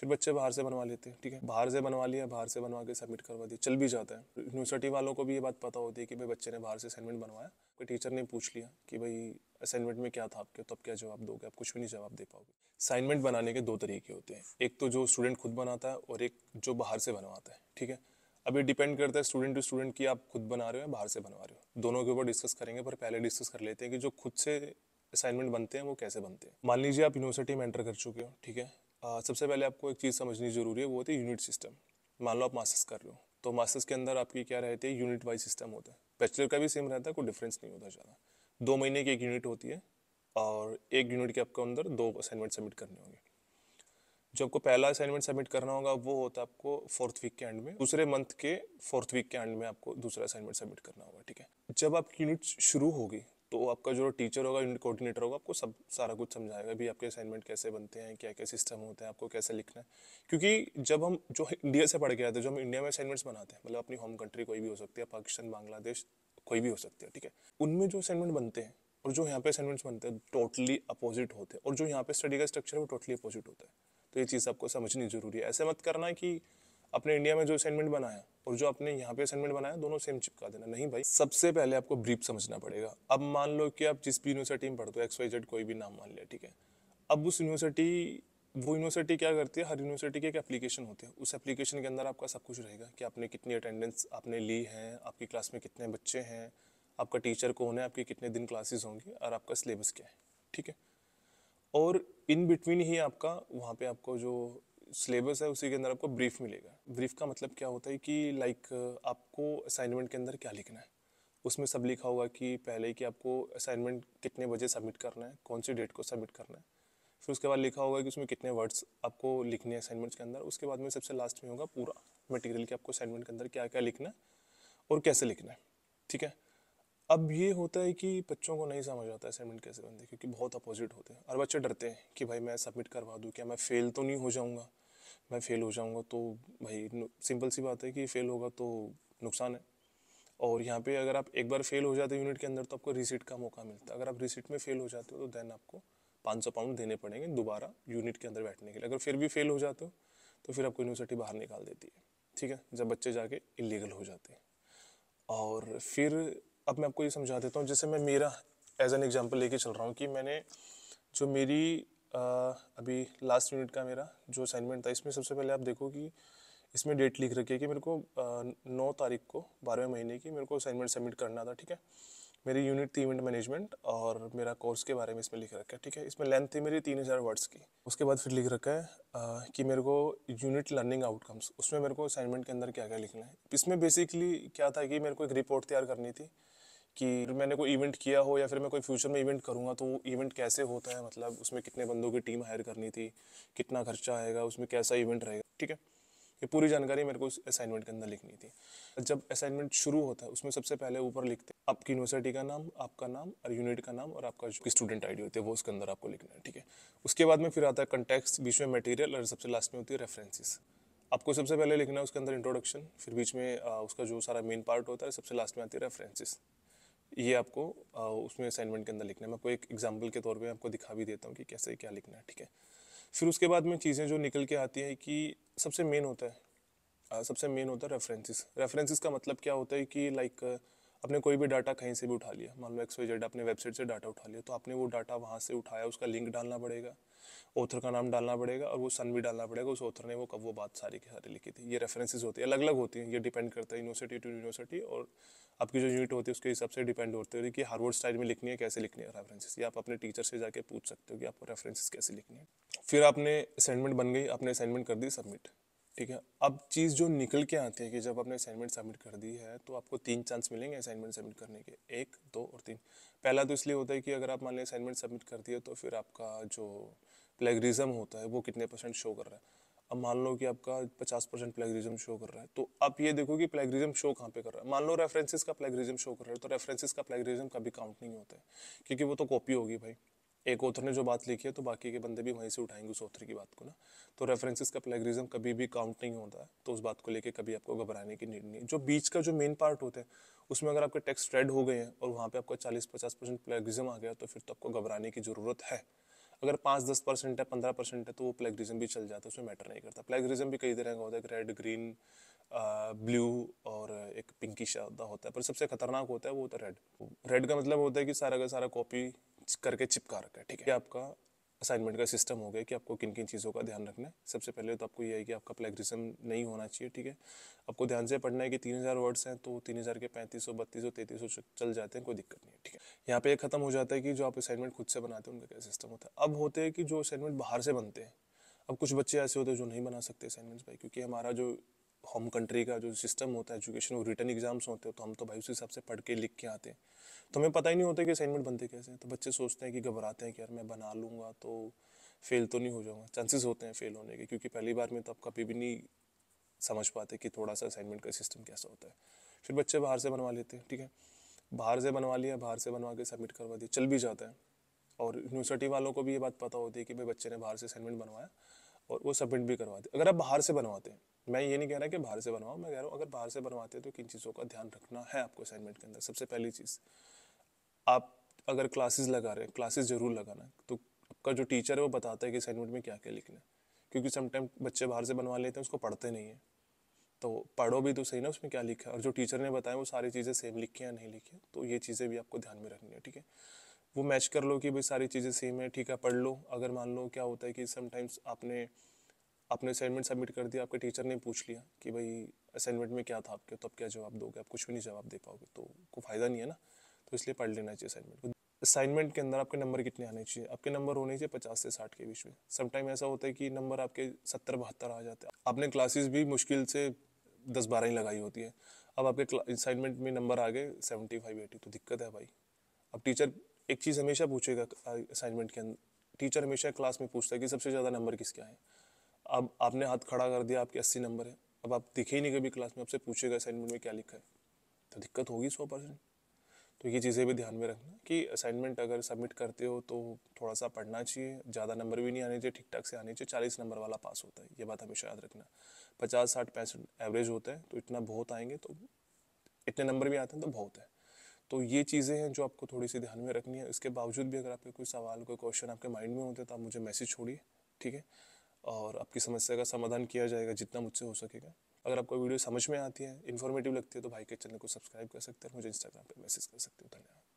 फिर बच्चे बाहर से बनवा लेते हैं ठीक है बाहर से बनवा लिया बाहर से बनवा के सबमिट करवा दिया चल भी जाता है यूनिवर्सिटी वालों को भी ये बात पता होती है कि भाई बच्चे ने बाहर से असाइनमेंट बनवाया कोई टीचर ने पूछ लिया कि भाई असाइनमेंट में क्या था आपके तो आप क्या जवाब दोगे आप कुछ भी नहीं जवाब दे पाओगे असाइनमेंट बनाने के दो तरीके होते हैं एक तो जो स्टूडेंट खुद बनाता है और एक जो बाहर से बनवाता है ठीक है अब ये डिपेंड करता है स्टूडेंट टू स्टूडेंट कि आप खुद बना रहे हो या बाहर से बनवा रहे हो दोनों के ऊपर डिस्कस करेंगे पर पहले डिस्कस कर लेते हैं कि जो खुद से असाइनमेंट बनते हैं वो कैसे बनते हैं मान लीजिए आप यूनिवर्सिटी में एंटर कर चुके हो ठीक है आ, सबसे पहले आपको एक चीज़ समझनी ज़रूरी है वो होती है यूनिट सिस्टम मान लो आप मास्टर्स कर रहे हो तो मास्टर्स के अंदर आपकी क्या रहती है यूनिट वाइज सिस्टम होता है बैचलर का भी सेम रहता है कोई डिफरेंस नहीं होता ज़्यादा दो महीने की एक यूनिट होती है और एक यूनिट के आपके अंदर दो असाइनमेंट सबमिट करने होंगे जो आपको पहला असाइनमेंट सबमिट करना होगा वो होता है आपको फोर्थ वीक के एंड में दूसरे मंथ के फोर्थ वीक के एंड में आपको दूसरा असाइनमेंट सबमिट करना होगा ठीक है जब आपकी यूनिट शुरू होगी तो आपका जो टीचर होगा यूनिट कोऑर्डिनेटर होगा आपको सब सारा कुछ समझाएगा भी आपके असाइनमेंट कैसे बनते हैं क्या क्या सिस्टम होते हैं आपको कैसे लिखना है क्योंकि जब हम जो इंडिया से पढ़ के आते हैं जो हम इंडिया में असाइनमेंट्स बनाते हैं मतलब अपनी होम कंट्री कोई भी हो सकती है पाकिस्तान बांग्लादेश कोई भी हो सकती है ठीक है उनमें जो असाइनमेंट बनते हैं और जो यहाँ पे असाइनमेंट्स बनते हैं टोटली अपोजिट होते हैं और जो यहाँ पे स्टडी का स्ट्रक्चर है वो टोटली अपोजिट होता है तो ये चीज़ आपको समझनी जरूरी है ऐसे मत करना कि अपने इंडिया में जो असाइनमेंट बनाया और जो आपने यहाँ पे असाइनमेंट बनाया दोनों सेम चिपका देना नहीं भाई सबसे पहले आपको ब्रीफ समझना पड़ेगा अब मान लो कि आप जिस भी यूनिवर्सिटी में पढ़ते हो एक्स वाई जेड कोई भी नाम मान लिया ठीक है अब उस यूनिवर्सिटी वो यूनिवर्सिटी क्या करती है हर यूनिवर्सिटी के एक एप्लीकेशन होते हैं उस एप्लीकेशन के अंदर आपका सब कुछ रहेगा कि आपने कितनी अटेंडेंस आपने ली है आपकी क्लास में कितने बच्चे हैं आपका टीचर कौन है आपकी कितने दिन क्लासेस होंगी और आपका सिलेबस क्या है ठीक है और इन बिटवीन ही आपका वहाँ पे आपको जो सिलेबस है उसी के अंदर आपको ब्रीफ मिलेगा ब्रीफ का मतलब क्या होता है कि लाइक आपको असाइनमेंट के अंदर क्या लिखना है उसमें सब लिखा होगा कि पहले कि आपको असाइनमेंट कितने बजे सबमिट करना है कौन सी डेट को सबमिट करना है फिर उसके बाद लिखा होगा कि उसमें कितने वर्ड्स आपको लिखने हैं असाइनमेंट्स के अंदर उसके बाद में सबसे लास्ट में होगा पूरा मटेरियल कि आपको असाइनमेंट के अंदर क्या क्या लिखना है और कैसे लिखना है ठीक है अब ये होता है कि बच्चों को नहीं समझ आता असाइनमेंट कैसे बनते क्योंकि बहुत अपोजिट होते हैं और बच्चे डरते हैं कि भाई मैं सबमिट करवा दूँ क्या मैं फ़ेल तो नहीं हो जाऊँगा मैं फ़ेल हो जाऊँगा तो भाई सिंपल सी बात है कि फ़ेल होगा तो नुकसान है और यहाँ पे अगर आप एक बार फेल हो जाते हो यूनिट के अंदर तो आपको रिसीट का मौका मिलता है अगर आप रिसीट में फेल हो जाते हो तो देन आपको पाँच सौ पाउंड देने पड़ेंगे दोबारा यूनिट के अंदर बैठने के लिए अगर फिर भी फेल हो जाते हो तो फिर आपको यूनिवर्सिटी बाहर निकाल देती है ठीक है जब बच्चे जाके इलीगल हो जाते हैं और फिर अब मैं आपको ये समझा देता हूँ जैसे मैं मेरा एज एन एग्जाम्पल लेके चल रहा हूँ कि मैंने जो मेरी अभी लास्ट यूनिट का मेरा जो असाइनमेंट था इसमें सबसे पहले आप देखो कि इसमें डेट लिख रखी है कि मेरे को नौ तारीख को बारहवें महीने की मेरे को असाइनमेंट सबमिट करना था ठीक है मेरी यूनिट थी इवेंट मैनेजमेंट और मेरा कोर्स के बारे में इसमें लिख रखा है ठीक है इसमें लेंथ थी मेरी तीन हज़ार वर्ड्स की उसके बाद फिर लिख रखा है आ, कि मेरे को यूनिट लर्निंग आउटकम्स उसमें मेरे को असाइनमेंट के अंदर क्या क्या लिखना है इसमें बेसिकली क्या था कि मेरे को एक रिपोर्ट तैयार करनी थी कि मैंने कोई इवेंट किया हो या फिर मैं कोई फ्यूचर में इवेंट करूँगा तो इवेंट कैसे होता है मतलब उसमें कितने बंदों की टीम हायर करनी थी कितना खर्चा आएगा उसमें कैसा इवेंट रहेगा ठीक है ये पूरी जानकारी मेरे को उस असाइनमेंट के अंदर लिखनी थी जब असाइनमेंट शुरू होता है उसमें सबसे पहले ऊपर लिखते हैं आपकी यूनिवर्सिटी का नाम आपका नाम और यूनिट का नाम और आपका जो स्टूडेंट आईडी होती है वो उसके अंदर आपको लिखना है ठीक है उसके बाद में फिर आता है कंटेक्स बीच में मटेरियल और सबसे लास्ट में होती है रेफरेंसेस आपको सबसे पहले लिखना है उसके अंदर इंट्रोडक्शन फिर बीच में उसका जो सारा मेन पार्ट होता है सबसे लास्ट में आती है रेफरेंसेस ये आपको उसमें असाइनमेंट के अंदर लिखना है मैं आपको एक एग्जाम्पल के तौर पर आपको दिखा भी देता हूँ कि कैसे क्या लिखना है ठीक है फिर उसके बाद में चीज़ें जो निकल के आती हैं कि सबसे मेन होता है आ, सबसे मेन होता है रेफरेंसेस रेफरेंसेस का मतलब क्या होता है कि लाइक आपने कोई भी डाटा कहीं से भी उठा लिया मान लो एक्स वाई जेड आपने वेबसाइट से डाटा उठा लिया तो आपने वो डाटा वहाँ से उठाया उसका लिंक डालना पड़ेगा ऑथर का नाम डालना पड़ेगा और वो सन भी डालना पड़ेगा उस ऑथर ने वो कब वो बात सारी की सारी लिखी थी ये रेफरेंसेज होती है अलग अलग होती हैं ये डिपेंड करता है यूनिवर्सिटी टू यूनिवर्सिटी और आपकी जो यूनिट होती है उसके हिसाब से डिपेंड होते हैं कि हार्वर्ड स्टाइल में लिखनी है कैसे लिखनी है रेफरेंसेज या आप अपने टीचर से जाके पूछ सकते हो कि आपको रेफरेंसेज कैसे लिखनी है फिर आपने असाइनमेंट बन गई आपने असाइनमेंट कर दी सबमिट ठीक है अब चीज़ जो निकल के आती है कि जब आपने असाइनमेंट सबमिट कर दी है तो आपको तीन चांस मिलेंगे असाइनमेंट सबमिट करने के एक दो और तीन पहला तो इसलिए होता है कि अगर आप मान लें असाइनमेंट सबमिट कर दिए तो फिर आपका जो प्लेगरिज्म होता है वो कितने परसेंट शो कर रहा है अब मान लो कि आपका पचास परसेंट प्लेगरिज्म शो कर रहा है तो आप ये देखो कि प्लेगरिज्म शो कहाँ पे कर रहा है मान लो रेफरेंसेस का प्लेगरिज्म शो कर रहा है तो रेफरेंसेस का प्लेगरिज्म कभी काउंट नहीं होता है क्योंकि वो तो कॉपी होगी भाई एक ऑथर ने जो बात लिखी है तो बाकी के बंदे भी वहीं से उठाएंगे उस ऑथर की बात को ना तो रेफरेंसेस का प्लेग्रिज्म कभी भी काउंट नहीं होता है तो उस बात को लेके कभी आपको घबराने की नीड नहीं जो बीच का जो मेन पार्ट होता है उसमें अगर आपके टेक्स्ट रेड हो गए हैं और वहाँ पर आपका चालीस पचास परसेंट प्लेग्रिज्म आ गया तो फिर तो आपको घबराने की ज़रूरत है अगर पाँच दस परसेंट है पंद्रह परसेंट है तो वो प्लेग्रिज्म भी चल जाता है उसमें मैटर नहीं करता प्लेग्रिज्म भी कई तरह का होता है एक रेड ग्रीन ब्लू और एक पिंकी शादा होता है पर सबसे खतरनाक होता है वो होता है रेड रेड का मतलब होता है कि सारा का सारा कॉपी करके चिपका रखा है ठीक है आपका असाइनमेंट का सिस्टम हो गया कि आपको किन किन चीज़ों का ध्यान रखना है सबसे पहले तो आपको ये है कि आपका प्लेगरिज्म नहीं होना चाहिए ठीक है आपको ध्यान से पढ़ना है कि तीन हज़ार वर्ड्स हैं तो तीन हज़ार के पैंतीस सौ बत्तीस सौ तैंतीस सौ चल जाते हैं कोई दिक्कत नहीं है ठीक है यहाँ पे ये खत्म हो जाता है कि जो आप असाइनमेंट खुद से बनाते हैं उनका क्या सिस्टम होता है अब होते हैं कि जो असाइनमेंट बाहर से बनते हैं अब कुछ बच्चे ऐसे होते हैं जो नहीं बना सकते असाइनमेंट्स भाई क्योंकि हमारा जो होम कंट्री का जो सिस्टम होता है एजुकेशन वो रिटर्न एग्जाम्स होते हैं तो हम तो भाई उसी हिसाब से पढ़ के लिख के आते हैं तो हमें पता ही नहीं होता कि असाइनमेंट बनते कैसे तो बच्चे सोचते हैं कि घबराते हैं कि यार मैं बना लूँगा तो फेल तो नहीं हो जाऊँगा चांसेस होते हैं फेल होने के क्योंकि पहली बार में तो आप कभी भी नहीं समझ पाते कि थोड़ा सा असाइनमेंट का सिस्टम कैसा होता है फिर बच्चे बाहर से बनवा लेते हैं ठीक है बाहर से बनवा लिया बाहर से बनवा के सबमिट करवा दिया चल भी जाता है और यूनिवर्सिटी वालों को भी ये बात पता होती है कि भाई बच्चे ने बाहर से असाइनमेंट बनवाया और वो सबमिट भी करवाते अगर आप बाहर से बनवाते हैं मैं ये नहीं कह रहा कि बाहर से बनवाओ मैं कह रहा हूँ अगर बाहर से बनवाते हैं तो किन चीज़ों का ध्यान रखना है आपको असाइनमेंट के अंदर सबसे पहली चीज़ आप अगर क्लासेस लगा रहे हैं क्लासेस ज़रूर लगाना तो आपका जो टीचर है वो बताता है कि असाइनमेंट में क्या क्या लिखना है क्योंकि समटाइम बच्चे बाहर से बनवा लेते हैं उसको पढ़ते नहीं हैं तो पढ़ो भी तो सही ना उसमें क्या लिखा है और जो टीचर ने बताया वो सारी चीज़ें सेम लिखी या नहीं लिखी तो ये चीज़ें भी आपको ध्यान में रखनी है ठीक है वो मैच कर लो कि भाई सारी चीज़ें सेम है ठीक है पढ़ लो अगर मान लो क्या होता है कि समटाइम्स आपने आपने असाइनमेंट सबमिट कर दिया आपके टीचर ने पूछ लिया कि भाई असाइनमेंट में क्या था आपके तो आप क्या जवाब दोगे आप कुछ भी नहीं जवाब दे पाओगे तो कोई फ़ायदा नहीं है ना तो इसलिए पढ़ लेना चाहिए असाइनमेंट को असाइनमेंट के अंदर आपके नंबर कितने आने चाहिए आपके नंबर होने चाहिए पचास से साठ के बीच में समटाइम ऐसा होता है कि नंबर आपके सत्तर बहत्तर आ जाते हैं आपने क्लासेस भी मुश्किल से दस बारह ही लगाई होती है अब आपके असाइनमेंट में नंबर आ गए सेवेंटी फाइव एटी तो दिक्कत है भाई अब टीचर एक चीज़ हमेशा पूछेगा असाइनमेंट के अंदर टीचर हमेशा क्लास में पूछता है कि सबसे ज़्यादा नंबर किसके आए अब आपने हाथ खड़ा कर दिया आपके अस्सी नंबर है अब आप दिखे ही नहीं कभी क्लास में आपसे पूछेगा असाइनमेंट में क्या लिखा है तो दिक्कत होगी सौ परसेंट तो ये चीज़ें भी ध्यान में रखना कि असाइनमेंट अगर सबमिट करते हो तो थोड़ा सा पढ़ना चाहिए ज़्यादा नंबर भी नहीं आने चाहिए ठीक ठाक से आने चाहिए चालीस नंबर वाला पास होता है ये बात हमेशा याद रखना पचास साठ पैंसठ एवरेज होता है तो इतना बहुत आएंगे तो इतने नंबर भी आते हैं तो बहुत है तो ये चीज़ें हैं जो आपको थोड़ी सी ध्यान में रखनी है इसके बावजूद भी अगर आपके कोई सवाल कोई क्वेश्चन आपके माइंड में होते हैं तो आप मुझे मैसेज छोड़िए ठीक है और आपकी समस्या का समाधान किया जाएगा जितना मुझसे हो सकेगा अगर आपको वीडियो समझ में आती है इन्फॉर्मेटिव लगती है तो भाई के चैनल को सब्सक्राइब कर सकते हैं मुझे इंस्टाग्राम पर मैसेज कर सकते हो धन्यवाद